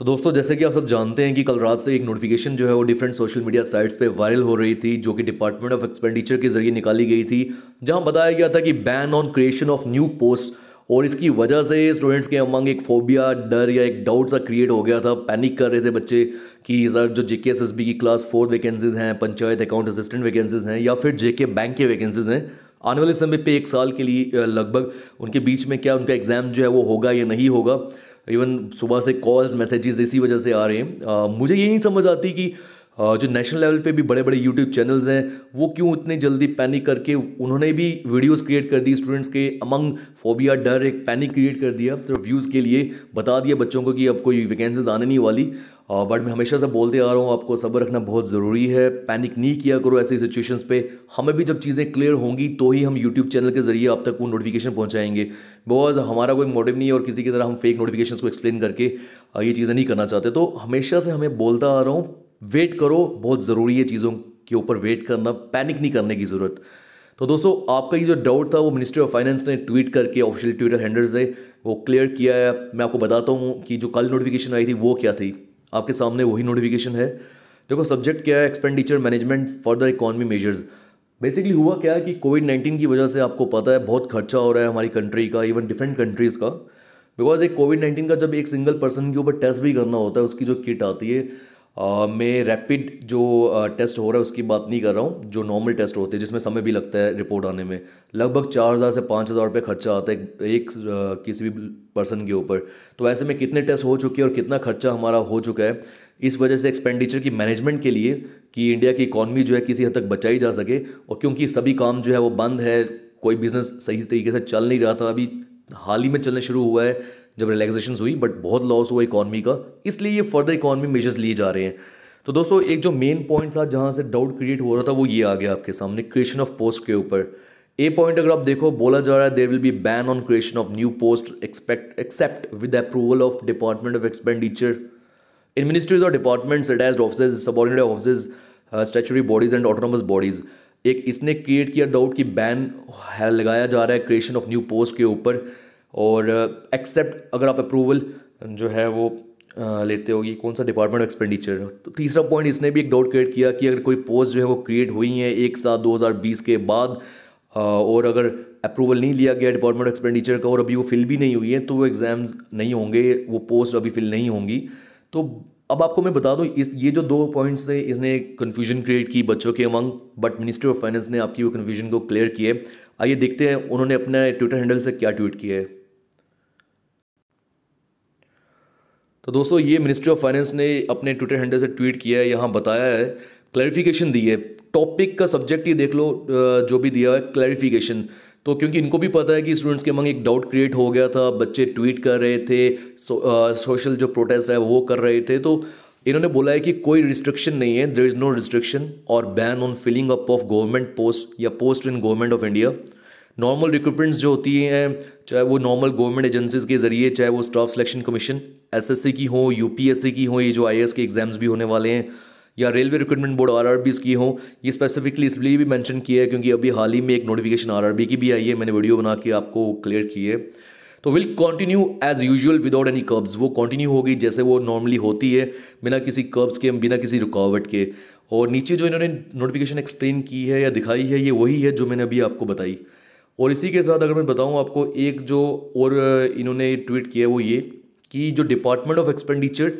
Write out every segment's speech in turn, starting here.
तो दोस्तों जैसे कि आप सब जानते हैं कि कल रात से एक नोटिफिकेशन जो है वो डिफरेंट सोशल मीडिया साइट्स पे वायरल हो रही थी जो कि डिपार्टमेंट ऑफ एक्सपेंडिचर के जरिए निकाली गई थी जहां बताया गया था कि ban on creation of new post और इसकी वजह से स्टूडेंट्स के अमंग एक फोबिया डर या एक डाउट सा क्रिएट हो गया था पैनिक कर रहे थे बच्चे कि सर जो जे की क्लास फोर वैकेंसीज हैं पंचायत अकाउंट असिस्टेंट वैकेंसीज हैं या फिर जे बैंक के वैकेंसीज हैं आने वाले समय पे एक साल के लिए लगभग उनके बीच में क्या उनका एग्ज़ाम जो है वो होगा या नहीं होगा इवन सुबह से कॉल्स मैसेजेस इसी वजह से आ रहे हैं आ, मुझे ये नहीं समझ आती कि जो नेशनल लेवल पे भी बड़े बड़े यूट्यूब चैनल्स हैं वो क्यों इतने जल्दी पैनिक करके उन्होंने भी वीडियोस क्रिएट कर दी स्टूडेंट्स के अमंग फोबिया डर एक पैनिक क्रिएट कर दिया सिर्फ व्यूज़ के लिए बता दिया बच्चों को कि अब कोई वैकेंसीज आने नहीं वाली बट मैं हमेशा से बोलते आ रहा हूँ आपको सब्र रखना बहुत ज़रूरी है पैनिक नहीं किया करो ऐसी सिचुएशंस पे हमें भी जब चीज़ें क्लियर होंगी तो ही हम यूट्यूब चैनल के ज़रिए आप तक वो नोटिफिकेशन पहुँचाएंगे बिकॉज हमारा कोई मोटिव नहीं है और किसी की तरह हम फेक नोटिफिकेशन को एक्सप्लेन करके ये चीज़ें नहीं करना चाहते तो हमेशा से हमें बोलता आ रहा हूँ वेट करो बहुत ज़रूरी है चीज़ों के ऊपर वेट करना पैनिक नहीं करने की ज़रूरत तो दोस्तों आपका ये जो डाउट था वो मिनिस्ट्री ऑफ फाइनेंस ने ट्वीट करके ऑफिशियल ट्विटर हैंडल से वो क्लियर किया है मैं आपको बताता हूँ कि जो कल नोटिफिकेशन आई थी वो क्या थी आपके सामने वही नोटिफिकेशन है देखो सब्जेक्ट क्या है expenditure management for the economy measures basically हुआ क्या है कि कोविड नाइन्टीन की वजह से आपको पता है बहुत खर्चा हो रहा है हमारी कंट्री का इवन डिफरेंट कंट्रीज़ का बिकॉज एक कोविड नाइन्टीन का जब एक सिंगल पर्सन के ऊपर टेस्ट भी करना होता है उसकी जो किट आती है मैं रैपिड जो टेस्ट हो रहा है उसकी बात नहीं कर रहा हूँ जो नॉर्मल टेस्ट होते हैं जिसमें समय भी लगता है रिपोर्ट आने में लगभग चार हज़ार से पाँच हज़ार रुपये खर्चा आता है एक, किसी भी पर्सन के ऊपर तो ऐसे में कितने टेस्ट हो चुके हैं और कितना खर्चा हमारा हो चुका है इस वजह से एक्सपेंडिचर की मैनेजमेंट के लिए कि इंडिया की इकॉनमी जो है किसी हद तक बचाई जा सके और क्योंकि सभी काम जो है वो बंद है कोई बिज़नेस सही तरीके से चल नहीं रहा था अभी हाल ही में चलना शुरू हुआ है जब रिलैक्सेशन हुई बट बहुत लॉस हुआ इकॉनमी का इसलिए ये फर्दर इकॉनमी मेजर्स लिए जा रहे हैं तो दोस्तों एक जो मेन पॉइंट था जहाँ से डाउट क्रिएट हो रहा था वो ये आ गया आपके सामने क्रिएशन ऑफ पोस्ट के ऊपर ए पॉइंट अगर आप देखो बोला जा रहा है there will be ban on creation of new post expect except with approval of department of expenditure in ministries और departments attach office subordinate office statutory bodies and autonomous bodies एक इसने क्रिएट किया डाउट कि ban लगाया जा रहा है creation of new post के ऊपर और एक्सेप्ट अगर आप अप्रूवल जो है वो आ, लेते होगी कौन सा डिपार्टमेंट ऑफ एक्सपेंडिचर तो तीसरा पॉइंट इसने भी एक डाउट क्रिएट किया कि अगर कोई पोस्ट जो है वो क्रिएट हुई है एक साल दो के बाद और अगर अप्रूवल नहीं लिया गया डिपार्टमेंट एक्सपेंडिचर का और अभी वो फिल भी नहीं हुई है तो वो एग्ज़ाम्स नहीं होंगे वो पोस्ट अभी फिल नहीं होंगी तो अब आपको मैं बता दूं इस ये जो दो पॉइंट्स थे इसने कन्फ्यूजन क्रिएट की बच्चों के among but ministry of finance ने आपकी वो कन्फ्यूजन को क्लियर किए आइए देखते हैं उन्होंने अपने ट्विटर हैंडल से क्या ट्वीट किया है तो दोस्तों ये मिनिस्ट्री ऑफ फाइनेंस ने अपने ट्विटर हैंडल से ट्वीट किया है यहाँ बताया है क्लैरिफिकेशन दी है टॉपिक का सब्जेक्ट ही देख लो जो भी दिया है क्लैरिफिकेशन तो क्योंकि इनको भी पता है कि स्टूडेंट्स के मन एक डाउट क्रिएट हो गया था बच्चे ट्वीट कर रहे थे सो, आ, सोशल जो प्रोटेस्ट है वो कर रहे थे तो इन्होंने बोला है कि कोई रिस्ट्रिक्शन नहीं है देर इज़ नो रिस्ट्रिक्शन और ban on filling up of government post या post in government of India normal recruitments जो होती हैं चाहे वो नॉर्मल गवर्नमेंट एजेंसीज के ज़रिए चाहे वो स्टाफ सिलेक्शन कमीशन एसएससी की हो यूपीएससी की हो ये जो आईएएस के एग्जाम्स भी होने वाले हैं या रेलवे रिक्रूटमेंट बोर्ड आर की हो ये स्पेसिफिकली इसलिए भी मैंशन किया है क्योंकि अभी हाल ही में एक नोटिफिकेशन आर की भी आई है मैंने वीडियो बना के आपको क्लियर की है तो will continue as usual without any curbs वो कंटिन्यू होगी जैसे वो नॉर्मली होती है बिना किसी कर्ब्स के बिना किसी रुकावट के और नीचे जो इन्होंने नोटिफिकेशन एक्सप्लेन की है या दिखाई है ये वही है जो मैंने अभी आपको बताई और इसी के साथ अगर मैं बताऊँ आपको एक जो और इन्होंने ट्वीट किया वो ये कि जो डिपार्टमेंट ऑफ एक्सपेंडिचर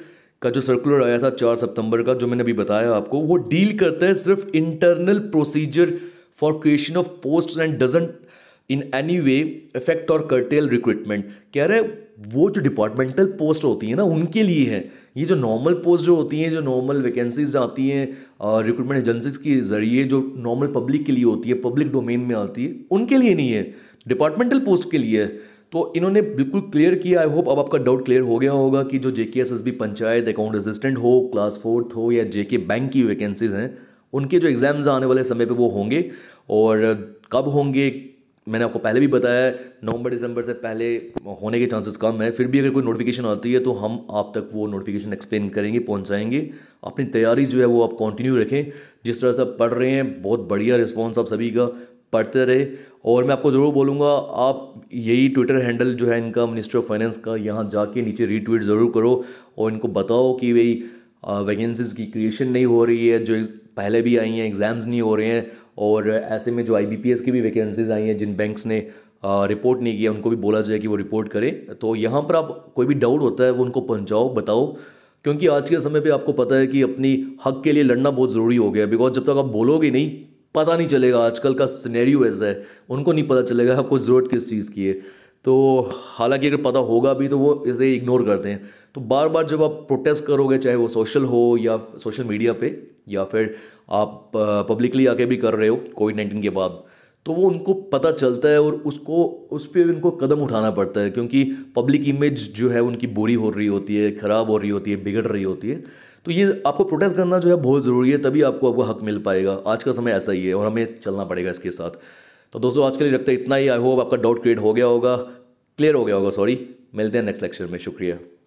का जो सर्कुलर आया था चार सितंबर का जो मैंने अभी बताया आपको वो डील करता है सिर्फ internal procedure for creation of post and doesn't in any way effect और कर्टेल रिक्रूटमेंट कह रहे वो जो डिपार्टमेंटल पोस्ट होती है ना उनके लिए है ये जो नॉर्मल पोस्ट जो होती हैं जो नॉर्मल वैकेंसीज आती हैं रिक्रूटमेंट एजेंसीज के ज़रिए जो नॉर्मल पब्लिक के लिए होती है पब्लिक डोमेन में आती है उनके लिए नहीं है डिपार्टमेंटल पोस्ट के लिए है तो इन्होंने बिल्कुल क्लियर किया आई होप अब आपका डाउट क्लियर हो गया होगा कि जो J K S S B panchayat account assistant हो क्लास फोर्थ हो या जे के बैंक की वैकेंसीज हैं उनके जो एग्ज़ाम्स आने वाले समय पर वो होंगे और कब होंगे मैंने आपको पहले भी बताया है नवंबर दिसंबर से पहले होने के चांसेस कम है फिर भी अगर कोई नोटिफिकेशन आती है तो हम आप तक वो नोटिफिकेशन एक्सप्लेन करेंगे पहुंचाएंगे अपनी तैयारी जो है वो आप कंटिन्यू रखें जिस तरह से आप पढ़ रहे हैं बहुत बढ़िया रिस्पॉन्स आप सभी का पढ़ते रहे और मैं आपको ज़रूर बोलूँगा आप यही ट्विटर हैंडल जो है इनका मिनिस्टर ऑफ फाइनेंस का यहाँ जाके नीचे रीट्वीट ज़रूर करो और इनको बताओ कि भाई वैकेंसीज़ की क्रिएशन नहीं हो रही है जो पहले भी आई हैं एग्ज़ाम्स नहीं हो रहे हैं और ऐसे में जो आई की भी वैकेंसीज़ आई हैं जिन बैंक्स ने रिपोर्ट नहीं किया उनको भी बोला जाए कि वो रिपोर्ट करें तो यहाँ पर आप कोई भी डाउट होता है वो उनको पहुँचाओ बताओ क्योंकि आज के समय पे आपको पता है कि अपनी हक के लिए लड़ना बहुत ज़रूरी हो गया बिकॉज जब तक आप बोलोगे नहीं पता नहीं चलेगा आजकल का सिनेरियो ऐसा है उनको नहीं पता चलेगा आपको ज़रूरत किस चीज़ की है तो हालांकि अगर पता होगा भी तो वो इसे इग्नोर करते हैं तो बार बार जब आप प्रोटेस्ट करोगे चाहे वो सोशल हो या सोशल मीडिया पे या फिर आप पब्लिकली आके भी कर रहे हो कोविड नाइन्टीन के बाद तो वो उनको पता चलता है और उसको उस पर उनको कदम उठाना पड़ता है क्योंकि पब्लिक इमेज जो है उनकी बुरी हो रही होती है ख़राब हो रही होती है बिगड़ रही होती है तो ये आपको प्रोटेस्ट करना जो है बहुत ज़रूरी है तभी आपको आपको हक मिल पाएगा आज का समय ऐसा ही है और हमें चलना पड़ेगा इसके साथ तो दोस्तों आज के लिए रखते इतना ही आई होप आपका डाउट क्रिएट हो गया होगा क्लियर हो गया होगा सॉरी मिलते हैं नेक्स्ट लेक्चर में शुक्रिया